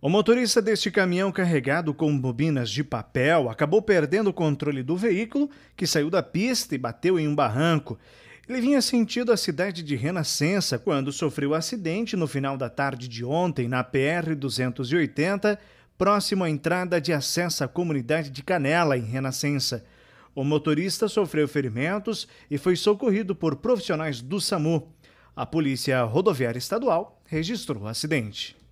O motorista deste caminhão carregado com bobinas de papel acabou perdendo o controle do veículo, que saiu da pista e bateu em um barranco. Ele vinha sentido a cidade de Renascença quando sofreu o acidente no final da tarde de ontem na PR 280, próximo à entrada de acesso à comunidade de Canela, em Renascença. O motorista sofreu ferimentos e foi socorrido por profissionais do SAMU. A Polícia Rodoviária Estadual registrou o acidente.